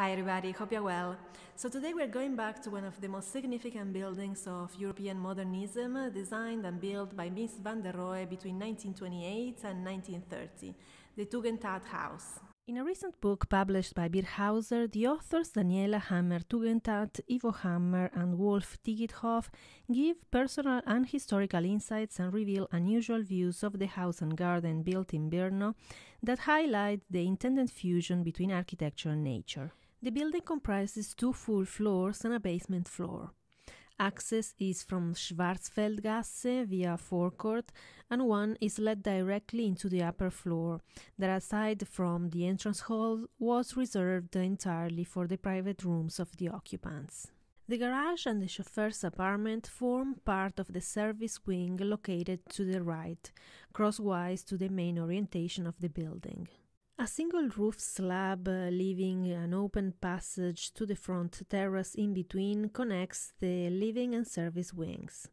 Hi everybody, hope you're well. So today we're going back to one of the most significant buildings of European modernism, designed and built by Miss van der Rohe between 1928 and 1930, the Tugendhat House. In a recent book published by Birhäuser, the authors Daniela Hammer Tugendhat, Ivo Hammer, and Wolf Tigithoff give personal and historical insights and reveal unusual views of the house and garden built in Brno that highlight the intended fusion between architecture and nature. The building comprises two full floors and a basement floor. Access is from Schwarzfeldgasse via forecourt, and one is led directly into the upper floor, that aside from the entrance hall was reserved entirely for the private rooms of the occupants. The garage and the chauffeur's apartment form part of the service wing located to the right, crosswise to the main orientation of the building. A single roof slab uh, leaving an open passage to the front terrace in between connects the living and service wings.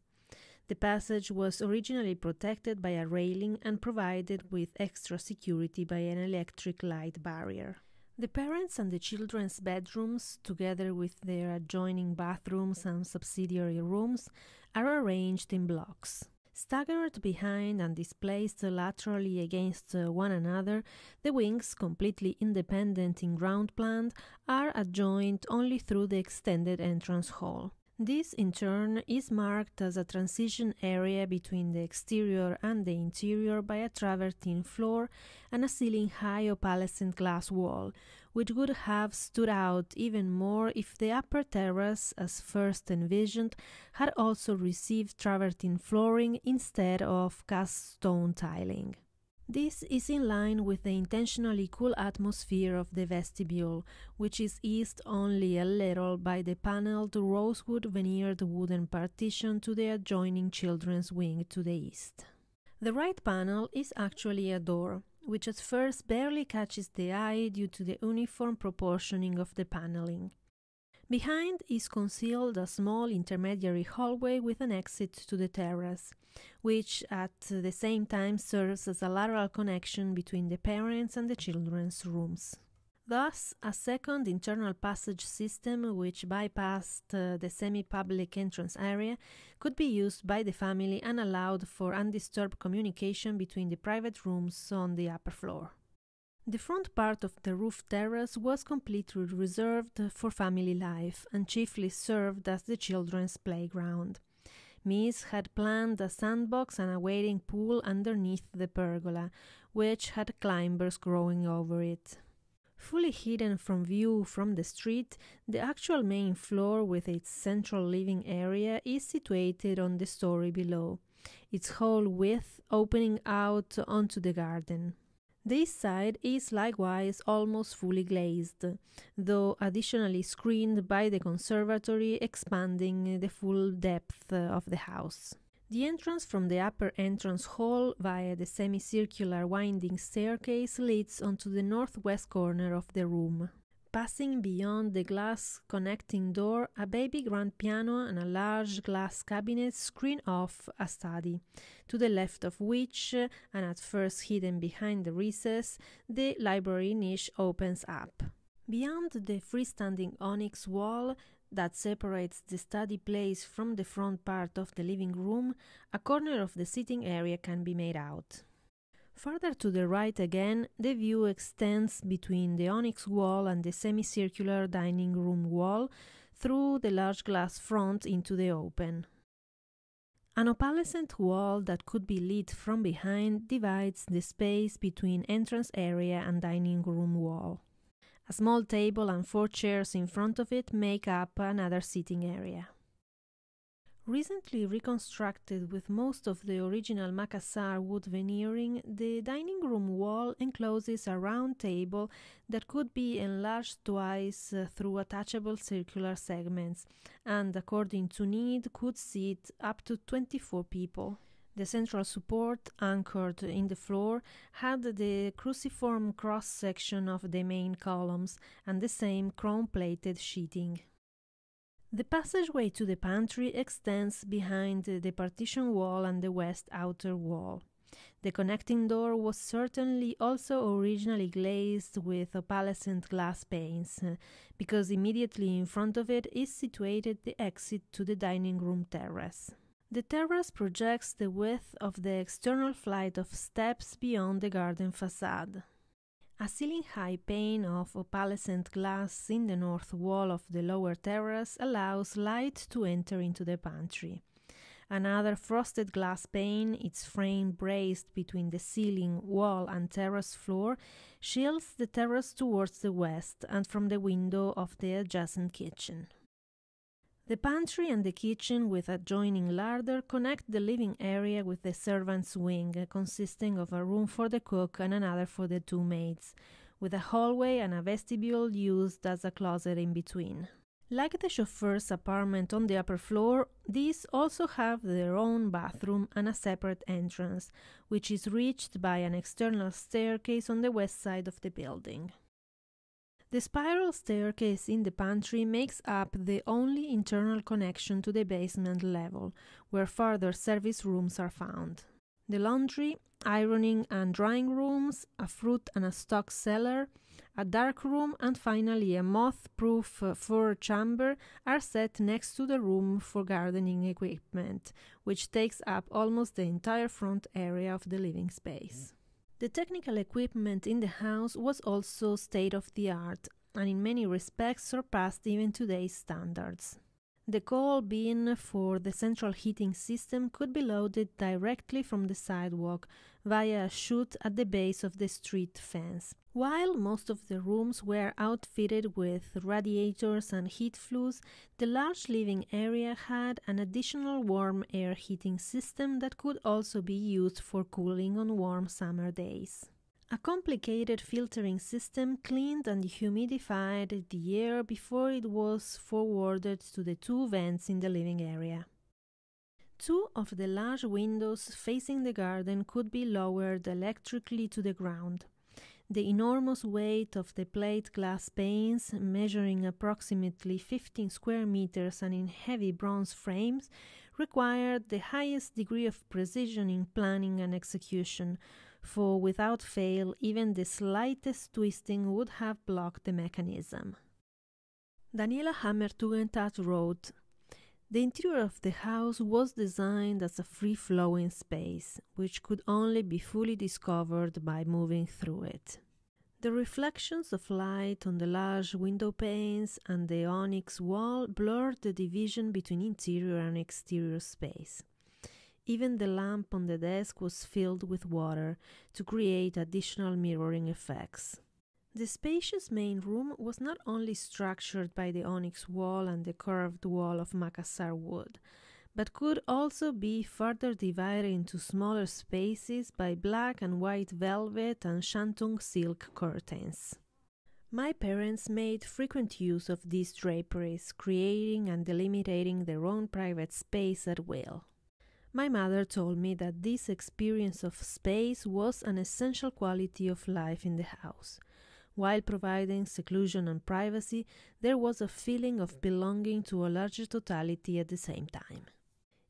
The passage was originally protected by a railing and provided with extra security by an electric light barrier. The parents' and the children's bedrooms, together with their adjoining bathrooms and subsidiary rooms, are arranged in blocks. Staggered behind and displaced laterally against uh, one another, the wings, completely independent in ground plan, are adjoined only through the extended entrance hall. This, in turn, is marked as a transition area between the exterior and the interior by a travertine floor and a ceiling high opalescent glass wall, which would have stood out even more if the upper terrace, as first envisioned, had also received travertine flooring instead of cast stone tiling. This is in line with the intentionally cool atmosphere of the vestibule, which is eased only a little by the paneled rosewood veneered wooden partition to the adjoining children's wing to the east. The right panel is actually a door, which at first barely catches the eye due to the uniform proportioning of the paneling. Behind is concealed a small intermediary hallway with an exit to the terrace, which at the same time serves as a lateral connection between the parents' and the children's rooms. Thus, a second internal passage system which bypassed uh, the semi-public entrance area could be used by the family and allowed for undisturbed communication between the private rooms on the upper floor. The front part of the roof terrace was completely reserved for family life and chiefly served as the children's playground. Miss had planned a sandbox and a wading pool underneath the pergola, which had climbers growing over it. Fully hidden from view from the street, the actual main floor with its central living area is situated on the story below, its whole width opening out onto the garden. This side is likewise almost fully glazed, though additionally screened by the conservatory expanding the full depth of the house. The entrance from the upper entrance hall via the semicircular winding staircase leads onto the northwest corner of the room. Passing beyond the glass connecting door, a baby grand piano and a large glass cabinet screen off a study, to the left of which, and at first hidden behind the recess, the library niche opens up. Beyond the freestanding onyx wall, that separates the study place from the front part of the living room, a corner of the sitting area can be made out. Further to the right again, the view extends between the onyx wall and the semicircular dining room wall through the large glass front into the open. An opalescent wall that could be lit from behind divides the space between entrance area and dining room wall. A small table and four chairs in front of it make up another sitting area. Recently reconstructed with most of the original Makassar wood veneering, the dining room wall encloses a round table that could be enlarged twice uh, through attachable circular segments and, according to need, could seat up to 24 people. The central support, anchored in the floor, had the cruciform cross section of the main columns and the same chrome plated sheeting. The passageway to the pantry extends behind the partition wall and the west outer wall. The connecting door was certainly also originally glazed with opalescent glass panes, because immediately in front of it is situated the exit to the dining room terrace. The terrace projects the width of the external flight of steps beyond the garden facade. A ceiling high pane of opalescent glass in the north wall of the lower terrace allows light to enter into the pantry. Another frosted glass pane, its frame braced between the ceiling, wall, and terrace floor, shields the terrace towards the west and from the window of the adjacent kitchen. The pantry and the kitchen with adjoining larder connect the living area with the servants' wing, consisting of a room for the cook and another for the two maids, with a hallway and a vestibule used as a closet in between. Like the chauffeur's apartment on the upper floor, these also have their own bathroom and a separate entrance, which is reached by an external staircase on the west side of the building. The spiral staircase in the pantry makes up the only internal connection to the basement level, where further service rooms are found. The laundry, ironing and drying rooms, a fruit and a stock cellar, a dark room, and finally a moth proof uh, fur chamber are set next to the room for gardening equipment, which takes up almost the entire front area of the living space. The technical equipment in the house was also state of the art and in many respects surpassed even today's standards. The coal bin for the central heating system could be loaded directly from the sidewalk via a chute at the base of the street fence. While most of the rooms were outfitted with radiators and heat flues, the large living area had an additional warm air heating system that could also be used for cooling on warm summer days. A complicated filtering system cleaned and humidified the air before it was forwarded to the two vents in the living area. Two of the large windows facing the garden could be lowered electrically to the ground. The enormous weight of the plate glass panes, measuring approximately 15 square meters and in heavy bronze frames, required the highest degree of precision in planning and execution, for without fail, even the slightest twisting would have blocked the mechanism. Daniela Hammer Tugendhat wrote, the interior of the house was designed as a free flowing space, which could only be fully discovered by moving through it. The reflections of light on the large window panes and the onyx wall blurred the division between interior and exterior space. Even the lamp on the desk was filled with water to create additional mirroring effects. The spacious main room was not only structured by the onyx wall and the curved wall of macassar wood, but could also be further divided into smaller spaces by black and white velvet and shantung silk curtains. My parents made frequent use of these draperies, creating and delimiting their own private space at will. My mother told me that this experience of space was an essential quality of life in the house. While providing seclusion and privacy, there was a feeling of belonging to a larger totality at the same time.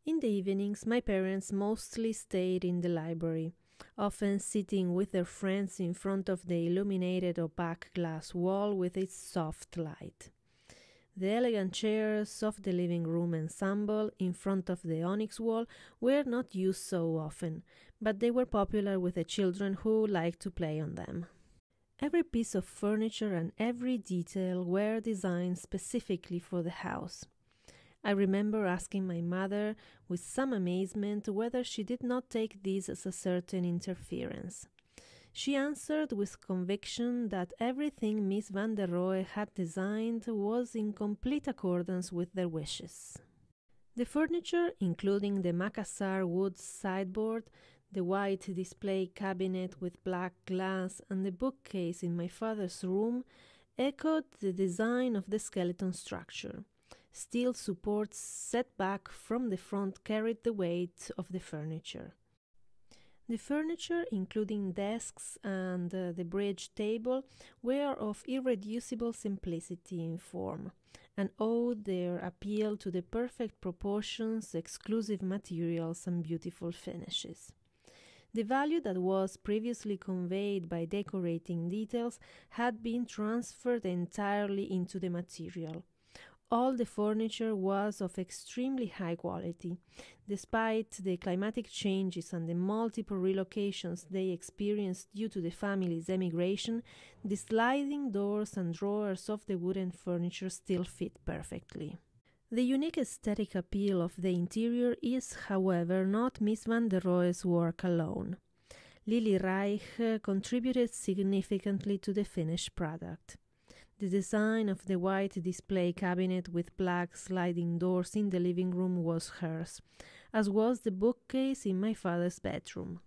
In the evenings, my parents mostly stayed in the library, often sitting with their friends in front of the illuminated opaque glass wall with its soft light. The elegant chairs of the living room ensemble in front of the onyx wall were not used so often, but they were popular with the children who liked to play on them. Every piece of furniture and every detail were designed specifically for the house. I remember asking my mother with some amazement whether she did not take this as a certain interference. She answered with conviction that everything Miss van der Rohe had designed was in complete accordance with their wishes. The furniture, including the Macassar wood sideboard, the white display cabinet with black glass, and the bookcase in my father's room, echoed the design of the skeleton structure. Steel supports set back from the front carried the weight of the furniture. The furniture, including desks and uh, the bridge table, were of irreducible simplicity in form, and owed their appeal to the perfect proportions, exclusive materials, and beautiful finishes. The value that was previously conveyed by decorating details had been transferred entirely into the material all the furniture was of extremely high quality. Despite the climatic changes and the multiple relocations they experienced due to the family's emigration, the sliding doors and drawers of the wooden furniture still fit perfectly. The unique aesthetic appeal of the interior is, however, not Miss van der Rohe's work alone. Lily Reich uh, contributed significantly to the finished product. The design of the white display cabinet with black sliding doors in the living room was hers, as was the bookcase in my father's bedroom.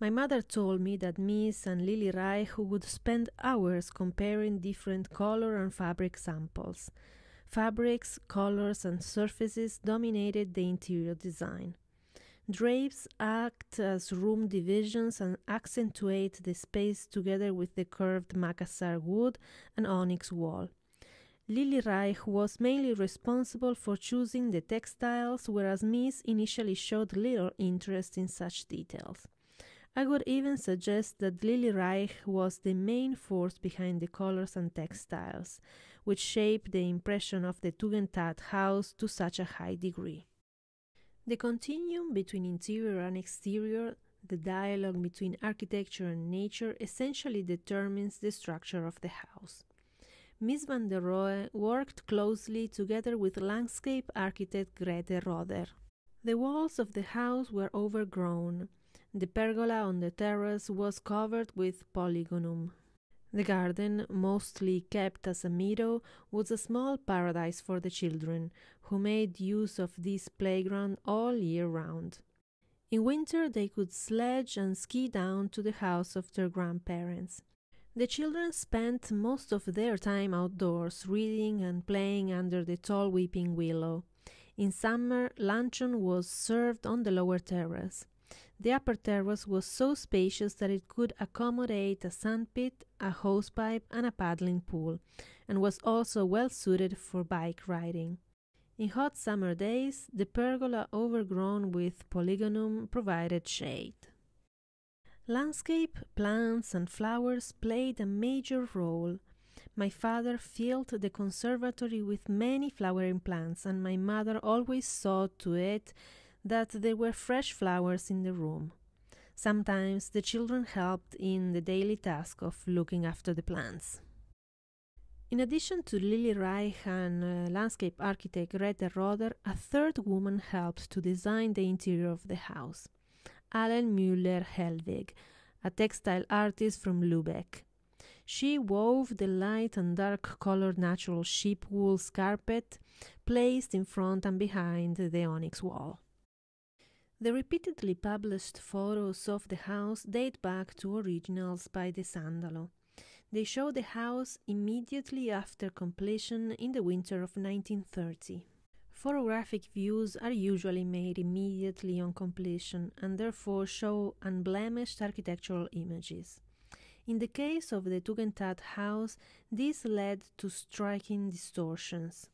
My mother told me that Miss and Lily Rye who would spend hours comparing different color and fabric samples. Fabrics, colors, and surfaces dominated the interior design. Drapes act as room divisions and accentuate the space together with the curved macassar wood and onyx wall. Lily Reich was mainly responsible for choosing the textiles, whereas Mies initially showed little interest in such details. I would even suggest that Lily Reich was the main force behind the colors and textiles, which shaped the impression of the Tugendhat house to such a high degree. The continuum between interior and exterior, the dialogue between architecture and nature, essentially determines the structure of the house. Miss van der Rohe worked closely together with landscape architect Grete Roder. The walls of the house were overgrown. The pergola on the terrace was covered with polygonum. The garden, mostly kept as a meadow, was a small paradise for the children, who made use of this playground all year round. In winter, they could sledge and ski down to the house of their grandparents. The children spent most of their time outdoors, reading and playing under the tall weeping willow. In summer, luncheon was served on the lower terrace. The upper terrace was so spacious that it could accommodate a sandpit, a hosepipe, and a paddling pool, and was also well suited for bike riding. In hot summer days, the pergola overgrown with polygonum provided shade. Landscape, plants, and flowers played a major role. My father filled the conservatory with many flowering plants, and my mother always saw to it that there were fresh flowers in the room. Sometimes the children helped in the daily task of looking after the plants. In addition to Lily Reich and uh, landscape architect Greta Roder, a third woman helped to design the interior of the house Allen Müller Helwig, a textile artist from Lubeck. She wove the light and dark colored natural sheep wool carpet placed in front and behind the onyx wall. The repeatedly published photos of the house date back to originals by De Sandalo. They show the house immediately after completion in the winter of 1930. Photographic views are usually made immediately on completion and therefore show unblemished architectural images. In the case of the Tugendhat house, this led to striking distortions.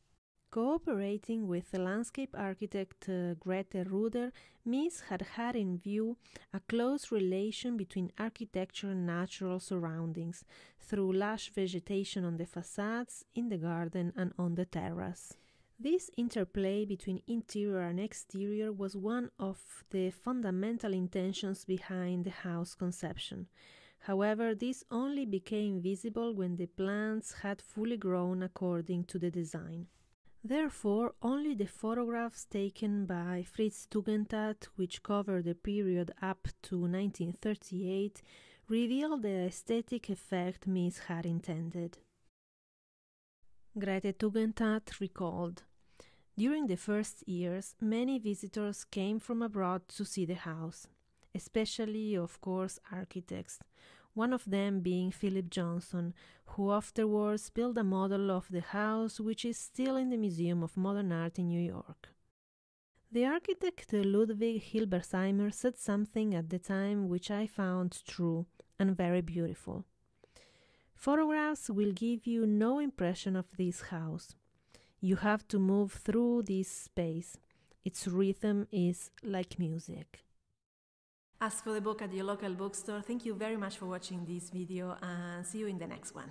Cooperating with the landscape architect uh, Grete Ruder, Mies had had in view a close relation between architecture and natural surroundings, through lush vegetation on the facades, in the garden, and on the terrace. This interplay between interior and exterior was one of the fundamental intentions behind the house conception. However, this only became visible when the plants had fully grown according to the design. Therefore, only the photographs taken by Fritz Tugendhat, which cover the period up to 1938, reveal the aesthetic effect Miss had intended. Grete Tugendhat recalled, During the first years, many visitors came from abroad to see the house, especially, of course, architects, one of them being Philip Johnson, who afterwards built a model of the house which is still in the Museum of Modern Art in New York. The architect Ludwig Hilbersheimer said something at the time which I found true and very beautiful. Photographs will give you no impression of this house. You have to move through this space. Its rhythm is like music. As for the book at your local bookstore, thank you very much for watching this video and see you in the next one.